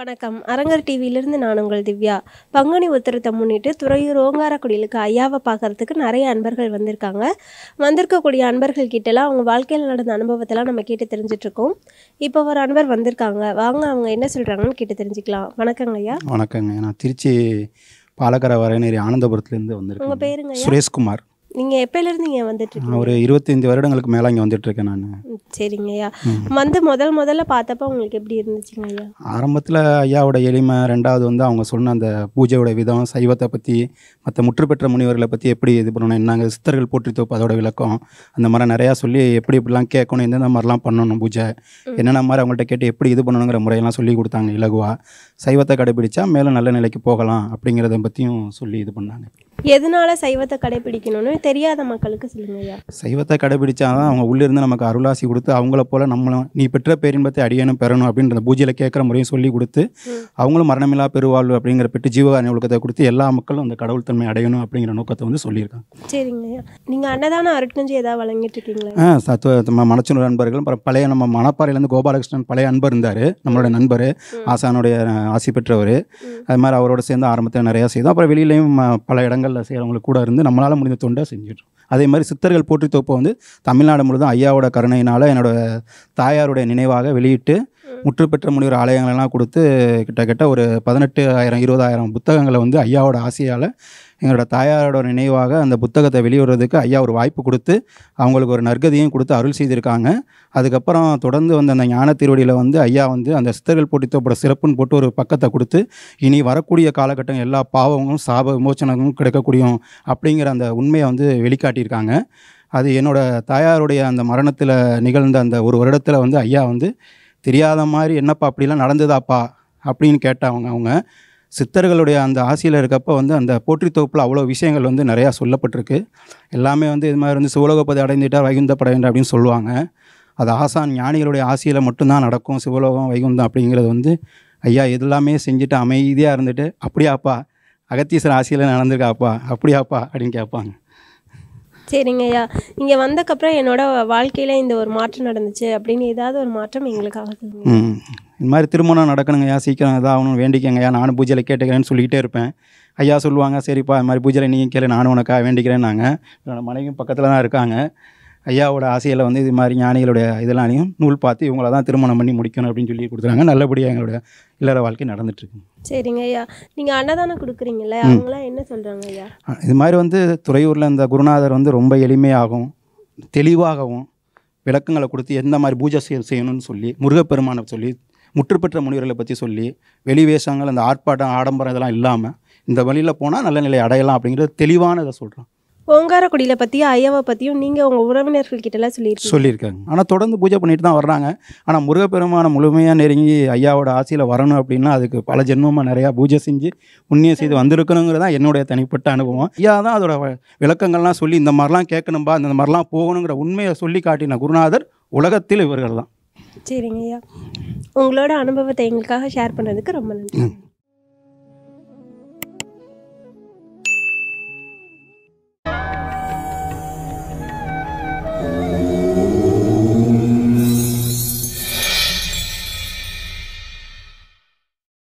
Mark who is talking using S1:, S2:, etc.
S1: வணக்கம் அரங்கர் டிவியிலிருந்து நான் உங்கள் திவ்யா பங்குனி உத்திரத்தை முன்னிட்டு துறையூர் ஓங்காரக்குடியிலுக்கு ஐயாவை பார்க்குறதுக்கு நிறைய அன்பர்கள் வந்திருக்காங்க வந்திருக்கக்கூடிய அன்பர்கள் கிட்டலாம் அவங்க வாழ்க்கையில் நடந்த அனுபவத்தெல்லாம் நம்ம கேட்டு தெரிஞ்சிட்ருக்கோம் இப்போ ஒரு அன்பர் வந்திருக்காங்க வாங்க அவங்க என்ன சொல்கிறாங்கன்னு கேட்டு தெரிஞ்சுக்கலாம் வணக்கங்க ஐயா
S2: வணக்கங்க நான் திருச்சி பாலக்கரை வரநேரி ஆனந்தபுரத்துலேருந்து வந்திருக்கேன் உங்கள் பேருங்க சுரேஷ்குமார்
S1: நீங்கள் எப்போலேருந்து இங்கே வந்துட்டு ஒரு
S2: இருபத்தைந்து வருடங்களுக்கு மேலே இங்கே வந்துட்டுருக்கேன் நான்
S1: சரிங்க வந்து முதல் முதல்ல பார்த்தப்ப உங்களுக்கு எப்படி இருந்துச்சு
S2: ஆரம்பத்துல ஆரம்பத்தில் ஐயாவோட எளிமை ரெண்டாவது வந்து அவங்க சொன்ன அந்த பூஜையோட விதம் சைவத்தை பற்றி மற்ற முற்று பெற்ற முனிவர்களை பற்றி எப்படி இது பண்ணணும் என்னங்க சித்தர்கள் போற்றி தோப்பு அதோட விளக்கம் அந்த மாதிரி நிறையா சொல்லி எப்படி இப்படிலாம் கேட்கணும் எந்தெந்த மாதிரிலாம் பண்ணணும் பூஜை என்னென்ன மாதிரி அவங்கள்ட்ட கேட்டு எப்படி இது பண்ணணுங்கிற முறையெல்லாம் சொல்லி கொடுத்தாங்க இலகுவா சைவத்தை கடைபிடிச்சா மேலும் நல்ல நிலைக்கு போகலாம் அப்படிங்கிறத பற்றியும் சொல்லி இது பண்ணாங்க
S1: எதனால சைவத்தை கடைபிடிக்கணும்னு தெரியாத மக்களுக்கு சொல்லுங்க ஐயா
S2: சைவத்தை கடைபிடிச்சாதான் அவங்க உள்ளிருந்து நமக்கு அருளாசி கொடுத்து அவங்கள போல நம்மளும் நீ பெற்ற பேரின்பத்தை அடியனும் பெறணும் அப்படின்ற பூஜையில் கேட்குற முறையும் சொல்லி கொடுத்து அவங்களும் மரணமில்லா பெருவாழ்வு அப்படிங்கிற பெற்று ஜீவகாரணி ஒழுக்கத்தை கொடுத்து எல்லா மக்களும் அந்த கடவுள் தன்மை அடையணும் அப்படிங்கிற நோக்கத்தை வந்து சொல்லியிருக்காங்க
S1: சரிங்க நீங்க நீங்கள் அன்னதானம் அருட்கஞ்சி ஏதாவது வழங்கிட்டு இருக்கீங்களா
S2: ஆ சத்துவ நண்பர்கள் பழைய நம்ம மணப்பாறையிலேருந்து கோபாலகிருஷ்ணன் பழைய அன்பர் இருந்தார் நம்மளோட நண்பர் ஆசானுடைய ஆசி பெற்றவர் அது மாதிரி அவரோட சேர்ந்து ஆரம்பத்தில் நிறையா செய்தோம் அப்புறம் வெளியிலையும் பல இடங்கள் இடங்களில் செய்கிறவங்களுக்கு கூட இருந்து நம்மளால் முடிந்த தொண்டை செஞ்சுட்ருக்கோம் அதே மாதிரி சித்தர்கள் போற்றி தொப்பை வந்து தமிழ்நாடு முழுதும் ஐயாவோட கருணையினால் என்னோட தாயாருடைய நினைவாக வெளியிட்டு முற்று பெற்ற முடிகிற ஆலயங்களெல்லாம் கொடுத்து கிட்டத்தட்ட ஒரு பதினெட்டு ஆயிரம் இருபதாயிரம் புத்தகங்களை வந்து ஐயாவோட ஆசையால் எங்களோட தாயாரோட நினைவாக அந்த புத்தகத்தை வெளியிடுறதுக்கு ஐயா ஒரு வாய்ப்பு கொடுத்து அவங்களுக்கு ஒரு நற்கதியும் கொடுத்து அருள் செய்திருக்காங்க அதுக்கப்புறம் தொடர்ந்து வந்து அந்த ஞான திருவடியில் வந்து ஐயா வந்து அந்த சித்தர்கள் போட்டித்தோப்போட சிறப்புன்னு போட்டு ஒரு பக்கத்தை கொடுத்து இனி வரக்கூடிய காலகட்டம் எல்லா பாவங்களும் சாப விமோச்சனங்களும் கிடைக்கக்கூடிய அப்படிங்கிற அந்த உண்மையை வந்து வெளிக்காட்டியிருக்காங்க அது என்னோடய தாயாருடைய அந்த மரணத்தில் நிகழ்ந்த அந்த ஒரு வருடத்தில் வந்து ஐயா வந்து தெரியாத மாதிரி என்னப்பா அப்படிலாம் நடந்ததாப்பா அப்படின்னு கேட்டாங்க அவங்க சித்தர்களுடைய அந்த ஆசையில் இருக்கப்போ வந்து அந்த போற்றி தொகுப்பில் அவ்வளோ விஷயங்கள் வந்து நிறையா சொல்லப்பட்டிருக்கு எல்லாமே வந்து இது மாதிரி வந்து சிவலோகப்பதை அடைந்துட்டார் வைகுந்தப்பட வேண்டும் அப்படின்னு சொல்லுவாங்க அது ஆசான் ஞானிகளுடைய ஆசையில் மட்டும்தான் நடக்கும் சிவலோகம் வைகுந்தம் அப்படிங்கிறது வந்து ஐயா இதெல்லாமே செஞ்சுட்டு அமைதியாக இருந்துட்டு அப்படியாப்பா அகத்தீஸ்வரன் ஆசையில் நடந்திருக்காப்பா அப்படியாப்பா அப்படின்னு கேட்பாங்க
S1: சரிங்க ஐயா இங்கே வந்தக்கப்புறம் என்னோட வாழ்க்கையில் இந்த ஒரு மாற்றம் நடந்துச்சு அப்படின்னு ஏதாவது ஒரு மாற்றம் எங்களுக்காக
S2: ம் இந்த மாதிரி திருமணம் நடக்கணுங்க ஐயா சீக்கிரம் இதாக ஆகணும் வேண்டிக்கங்க ஐயா நானும் பூஜையில் கேட்டுக்கிறேன்னு சொல்லிகிட்டே இருப்பேன் ஐயா சொல்லுவாங்க சரிப்பா இது மாதிரி பூஜையில் நீங்கள் கேளு நானும் உனக்காக வேண்டிக்கிறேன் நாங்கள் என்னோடய மனைவியும் பக்கத்தில் தான் இருக்காங்க ஐயாவோட ஆசையில் வந்து இது மாதிரி ஞானிகளுடைய இதெல்லாம் நூல் பார்த்து இவங்கள தான் திருமணம் பண்ணி முடிக்கணும் அப்படின்னு சொல்லி கொடுத்துறாங்க நல்லபடியாக எங்களுடைய இல்லற வாழ்க்கை நடந்துட்டுருக்கு
S1: சரிங்க ஐயா நீங்கள் அன்னதானம் கொடுக்குறீங்களே அவங்களாம் என்ன சொல்கிறாங்க ஐயா
S2: இது மாதிரி வந்து துறையூரில் இந்த குருநாதர் வந்து ரொம்ப எளிமையாகவும் தெளிவாகவும் விளக்கங்களை கொடுத்து எந்த மாதிரி பூஜை செய்ய செய்யணும்னு சொல்லி முருகப்பெருமானை சொல்லி முற்றுப்பெற்ற முனிவர்களை பற்றி சொல்லி வெளி வேஷங்கள் அந்த ஆர்ப்பாட்டம் ஆடம்பரம் இதெல்லாம் இல்லாமல் இந்த வழியில் போனால் நல்ல நிலை அடையலாம் அப்படிங்கிறது தெளிவான இதை சொல்கிறான்
S1: ஓங்காரக்குடியில் பற்றியும் ஐயாவை பற்றியும் நீங்கள் உங்கள் உறவினர்கள் கிட்டலாம் சொல்லியிருக்கீங்க
S2: சொல்லியிருக்காங்க ஆனால் தொடர்ந்து பூஜை பண்ணிட்டு தான் வர்றாங்க ஆனால் முருகப்பெருமானை முழுமையாக நெருங்கி ஐயாவோட ஆசையில் வரணும் அப்படின்னா அதுக்கு பல ஜென்மமாக நிறையா பூஜை செஞ்சு புண்ணியம் செய்து வந்திருக்கணுங்கிறது தான் என்னுடைய தனிப்பட்ட அனுபவம் ஐயா தான் அதோட விளக்கங்கள்லாம் சொல்லி இந்த மாதிரிலாம் கேட்கணும்பா இந்த மாதிரிலாம் போகணுங்கிற உண்மையை சொல்லி காட்டின குருநாதர் உலகத்தில் இவர்கள் தான்
S1: சரிங்க ஐயா உங்களோட அனுபவத்தை எங்களுக்காக ஷேர் பண்ணதுக்கு ரொம்ப நன்றி